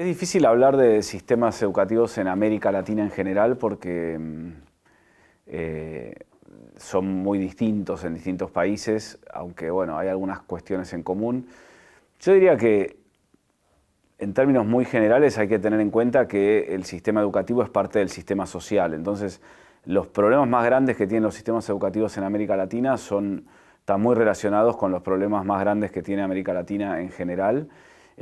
Es difícil hablar de sistemas educativos en América Latina en general porque mm, eh, son muy distintos en distintos países, aunque bueno, hay algunas cuestiones en común. Yo diría que en términos muy generales hay que tener en cuenta que el sistema educativo es parte del sistema social. Entonces, los problemas más grandes que tienen los sistemas educativos en América Latina son, están muy relacionados con los problemas más grandes que tiene América Latina en general.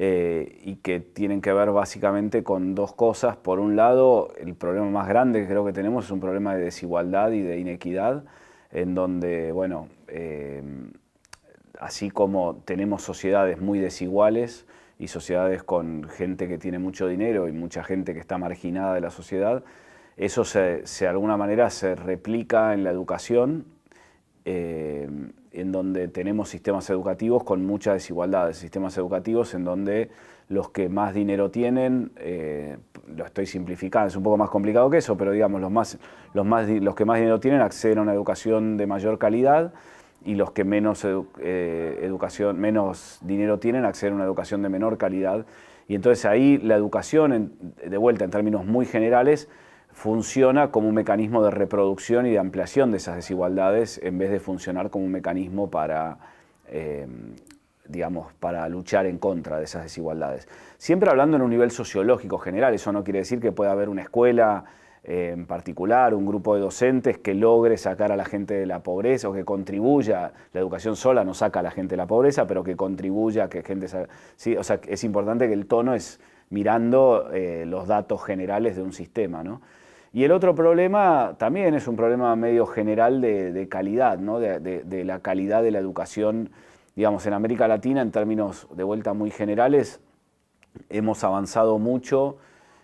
Eh, y que tienen que ver básicamente con dos cosas. Por un lado, el problema más grande que creo que tenemos es un problema de desigualdad y de inequidad, en donde, bueno, eh, así como tenemos sociedades muy desiguales y sociedades con gente que tiene mucho dinero y mucha gente que está marginada de la sociedad, eso se, de alguna manera se replica en la educación eh, en donde tenemos sistemas educativos con mucha desigualdad, sistemas educativos en donde los que más dinero tienen, eh, lo estoy simplificando, es un poco más complicado que eso, pero digamos, los, que más dinero tienen acceden a una educación de mayor calidad y los que menos, eh, educación, menos dinero tienen acceden a una educación de menor calidad. Y entonces ahí la educación, de vuelta en términos muy generales, funciona como un mecanismo de reproducción y de ampliación de esas desigualdades en vez de funcionar como un mecanismo para, em, digamos, para luchar en contra de esas desigualdades. Siempre hablando en un nivel sociológico general, eso no quiere decir que pueda haber una escuela en em, particular, un grupo de docentes que logre sacar a la gente de la pobreza o que contribuya, la educación sola no saca a la gente de la pobreza, pero que contribuya a que gente... o sea, es importante que el tono es mirando eh, los datos generales de un sistema, ¿no? Y el otro problema también es un problema medio general de, calidad, ¿no? de, la calidad de la educación, digamos, en América Latina, en términos de vuelta muy generales, hemos avanzado mucho,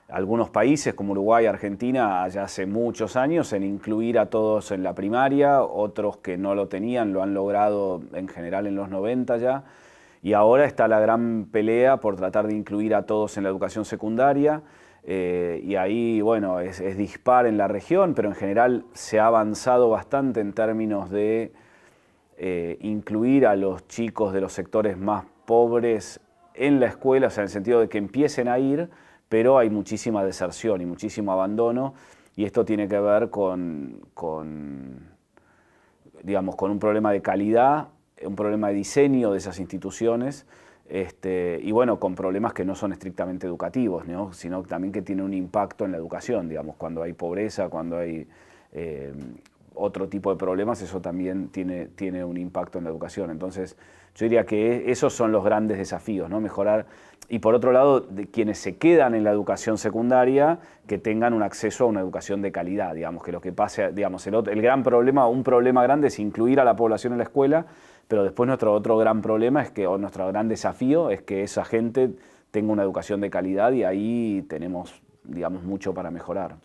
algunos países como Uruguay, Argentina, ya hace muchos años, en incluir a todos en la primaria, otros que no lo tenían lo han logrado en general en los 90 ya, y ahora está la gran pelea por tratar de incluir a todos en la educación secundaria. Eh, y ahí, bueno, es, dispar en la región, pero en general se ha avanzado bastante en términos de eh, incluir a los chicos de los sectores más pobres en la escuela, o sea, en el sentido de que empiecen a ir, pero hay muchísima deserción y muchísimo abandono, y esto tiene que ver con digamos, con un problema de calidad, un problema de diseño de esas instituciones, este, y bueno, con problemas que no son estrictamente educativos, sino también que tienen un impacto en la educación, digamos, cuando hay pobreza, cuando hay eh, otro tipo de problemas, eso también tiene, un impacto en la educación. Entonces, yo diría que esos son los grandes desafíos, ¿no? Mejorar. Y por otro lado, de quienes se quedan en la educación secundaria, que tengan un acceso a una educación de calidad, digamos, que lo que pase, digamos, el, el gran problema, un problema grande es incluir a la población en la escuela, pero después nuestro otro gran problema es que, o nuestro gran desafío es que esa gente tenga una educación de calidad y ahí tenemos, digamos, mucho para mejorar.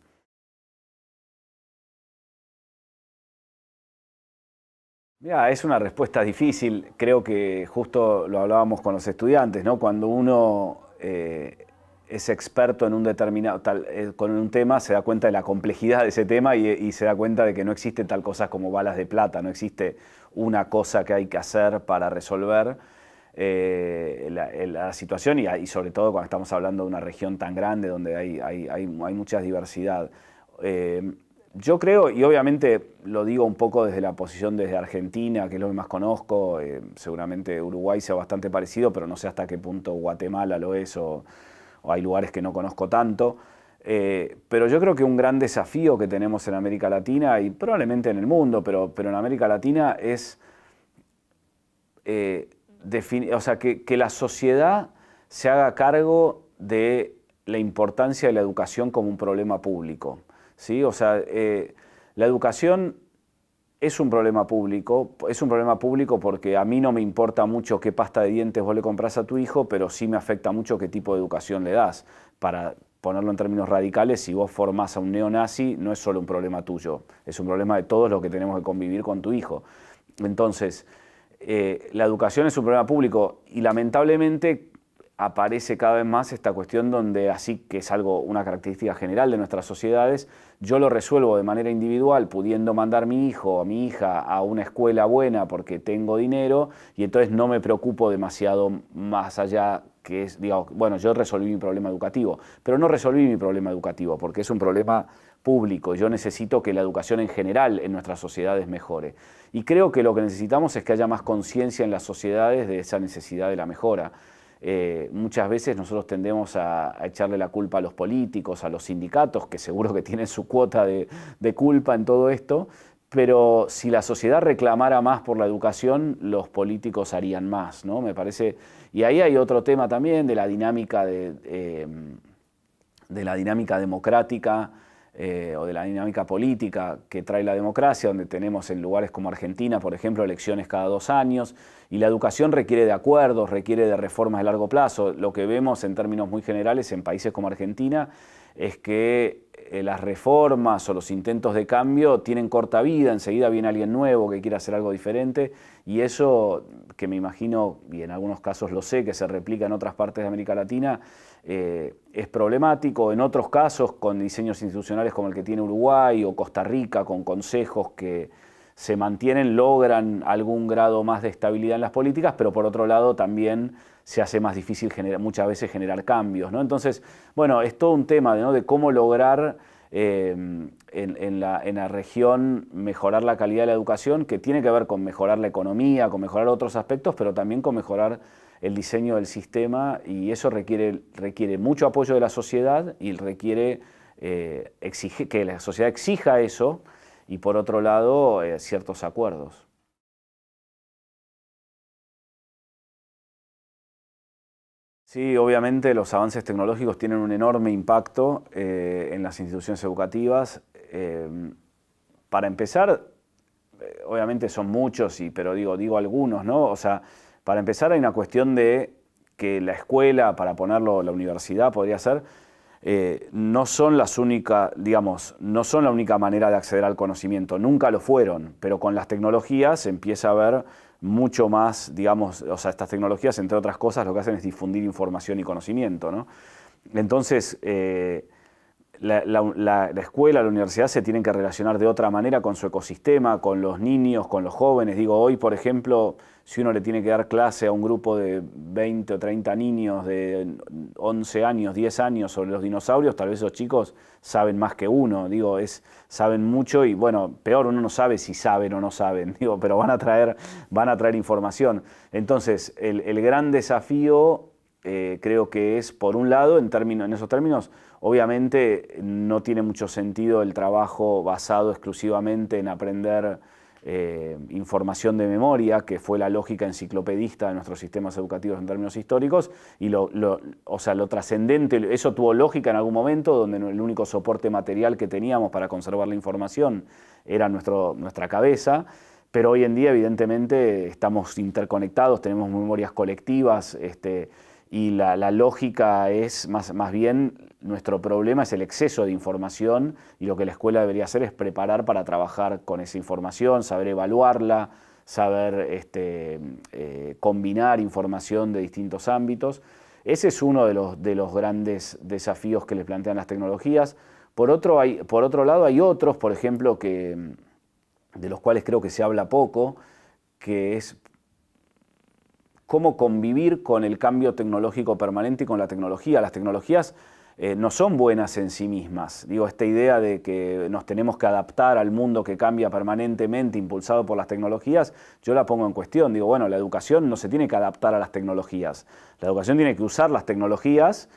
mira es una respuesta difícil. Creo que justo lo hablábamos con los estudiantes, ¿no? Cuando uno eh, es experto en un determinado eh, con un tema, se da cuenta de la complejidad de ese tema y, se da cuenta de que no existe tal cosa como balas de plata, no existe una cosa que hay que hacer para resolver eh, la, situación y, sobre todo cuando estamos hablando de una región tan grande donde hay, hay, mucha diversidad. Eh, yo creo, y obviamente lo digo un poco desde la posición desde Argentina, que es lo que más conozco, seguramente Uruguay sea bastante parecido, pero no sé hasta qué punto Guatemala lo es o o hay lugares que no conozco tanto. Eh, pero yo creo que un gran desafío que tenemos en América Latina y probablemente en el mundo, pero, pero en América Latina es eh, o sea, que, la sociedad se haga cargo de la importancia de la educación como un problema público. ¿sí? O sea, eh, la educación es un problema público, es un problema público porque a mí no me importa mucho qué pasta de dientes vos le compras a tu hijo, pero sí me afecta mucho qué tipo de educación le das. Para ponerlo en términos radicales, si vos formás a un neonazi, no es solo un problema tuyo, es un problema de todos los que tenemos que convivir con tu hijo. Entonces, eh, la educación es un problema público y lamentablemente aparece cada vez más esta cuestión donde así que es algo, una característica general de nuestras sociedades, yo lo resuelvo de manera individual, pudiendo mandar mi hijo o a mi hija a una escuela buena porque tengo dinero y entonces no me preocupo demasiado más allá que es, bueno, yo resolví mi problema educativo, pero no resolví mi problema educativo porque es un problema público, yo necesito que la educación en general en nuestras sociedades mejore. Y creo que lo que necesitamos es que haya más conciencia en las sociedades de esa necesidad de la mejora. Eh, muchas veces nosotros tendemos a, echarle la culpa a los políticos, a los sindicatos, que seguro que tienen su cuota de, culpa en todo esto, pero si la sociedad reclamara más por la educación, los políticos harían más, ¿no? Me parece. Y ahí hay otro tema también de la dinámica de eh, la dinámica democrática eh, o de la dinámica política que trae la democracia, donde tenemos en lugares como Argentina, por ejemplo, elecciones cada dos años, y la educación requiere de acuerdos, requiere de reformas de largo plazo. Lo que vemos en términos muy generales en países como Argentina es que eh, las reformas o los intentos de cambio tienen corta vida, enseguida viene alguien nuevo que quiere hacer algo diferente, y eso que me imagino, y en algunos casos lo sé, que se replica en otras partes de América Latina, eh, es problemático. En otros casos, con diseños institucionales como el que tiene Uruguay o Costa Rica, con consejos que se mantienen, logran algún grado más de estabilidad en las políticas, pero por otro lado también se hace más difícil muchas veces generar cambios. ¿no? Entonces, bueno, es todo un tema de cómo lograr Em, en, la, en, la, región mejorar la calidad de la educación, que tiene que ver con mejorar la economía, con mejorar otros aspectos, pero también con mejorar el diseño del sistema y eso requiere, requiere mucho apoyo de la sociedad y requiere eh, exige, que la sociedad exija eso y por otro lado eh, ciertos acuerdos. Sí, obviamente los avances tecnológicos tienen un enorme impacto eh, en las instituciones educativas. Em, para empezar, eh, obviamente son muchos, y, pero digo, digo algunos, ¿no? O sea, para empezar hay una cuestión de que la escuela, para ponerlo, la universidad podría ser, eh, no son las únicas, digamos, no son la única manera de acceder al conocimiento, nunca lo fueron, pero con las tecnologías se empieza a ver mucho más, digamos, o sea, estas tecnologías, entre otras cosas, lo que hacen es difundir información y conocimiento, ¿no? Entonces, eh, la, escuela, la universidad se tienen que relacionar de otra manera con su ecosistema, con los niños, con los jóvenes. Digo, hoy, por ejemplo, si uno le tiene que dar clase a un grupo de 20 o 30 niños de 11 años, 10 años sobre los dinosaurios, tal vez esos chicos saben más que uno. Digo, es, saben mucho y, bueno, peor, uno no sabe si saben o no saben, digo, pero van a traer, van a traer información. Entonces, el, gran desafío eh, creo que es, por un lado, en, términos, en esos términos, Obviamente no tiene mucho sentido el trabajo basado exclusivamente en aprender eh, información de memoria, que fue la lógica enciclopedista de nuestros sistemas educativos en términos históricos, y lo, o sea, lo trascendente, eso tuvo lógica en algún momento, donde el único soporte material que teníamos para conservar la información era nuestro, nuestra cabeza, pero hoy en día evidentemente estamos interconectados, tenemos memorias colectivas, este, y la, lógica es más, más bien nuestro problema es el exceso de información y lo que la escuela debería hacer es preparar para trabajar con esa información, saber evaluarla, saber este, eh, combinar información de distintos ámbitos. Ese es uno de los, de los grandes desafíos que les plantean las tecnologías. Por otro, hay, por otro lado, hay otros, por ejemplo, que, de los cuales creo que se habla poco, que es cómo convivir con el cambio tecnológico permanente y con la tecnología. Las tecnologías eh, no son buenas en sí mismas. Digo, esta idea de que nos tenemos que adaptar al mundo que cambia permanentemente, impulsado por las tecnologías, yo la pongo en cuestión. Digo, bueno, la educación no se tiene que adaptar a las tecnologías. La educación tiene que usar las tecnologías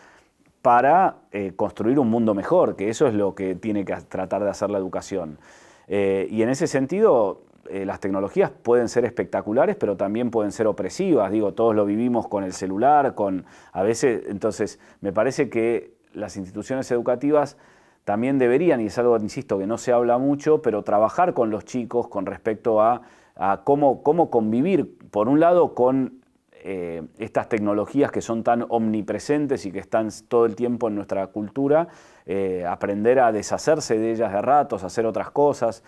para eh, construir un mundo mejor, que eso es lo que tiene que tratar de hacer la educación. Eh, y en ese sentido, eh, las tecnologías pueden ser espectaculares, pero también pueden ser opresivas. Digo, todos lo vivimos con el celular, con a veces, entonces me parece que las instituciones educativas también deberían, y es algo, insisto, que no se habla mucho, pero trabajar con los chicos con respecto a, cómo, cómo convivir, por un lado, con eh, estas tecnologías que son tan omnipresentes y que están todo el tiempo en nuestra cultura, eh, aprender a deshacerse de ellas de ratos, hacer otras cosas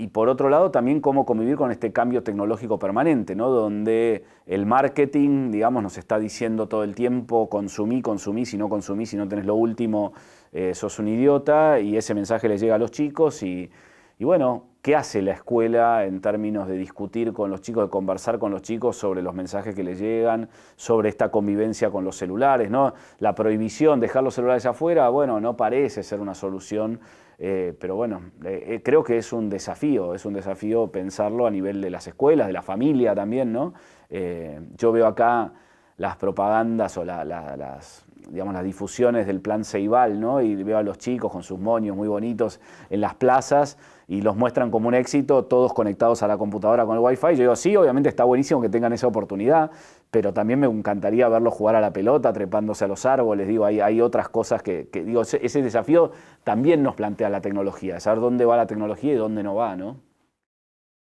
y por otro lado también cómo convivir con este cambio tecnológico permanente, ¿no? donde el marketing, digamos, nos está diciendo todo el tiempo, consumí, consumí, si no consumí, si no tenés lo último, eh, sos un idiota, y ese mensaje le llega a los chicos y y bueno, ¿qué hace la escuela en términos de discutir con los chicos, de conversar con los chicos sobre los mensajes que les llegan, sobre esta convivencia con los celulares? ¿no? La prohibición, dejar los celulares afuera, bueno, no parece ser una solución, eh, pero bueno, eh, eh, creo que es un desafío, es un desafío pensarlo a nivel de las escuelas, de la familia también, ¿no? yo veo acá las propagandas o las, digamos, las difusiones del plan Ceibal, ¿no? Y veo a los chicos con sus moños muy bonitos en las plazas y los muestran como un éxito, todos conectados a la computadora con el Wi-Fi. Yo digo, sí, obviamente está buenísimo que tengan esa oportunidad, pero también me encantaría verlos jugar a la pelota, trepándose a los árboles. Digo, hay, otras cosas que, digo, ese, ese desafío también nos plantea la tecnología, saber dónde va la tecnología y dónde no va, ¿no?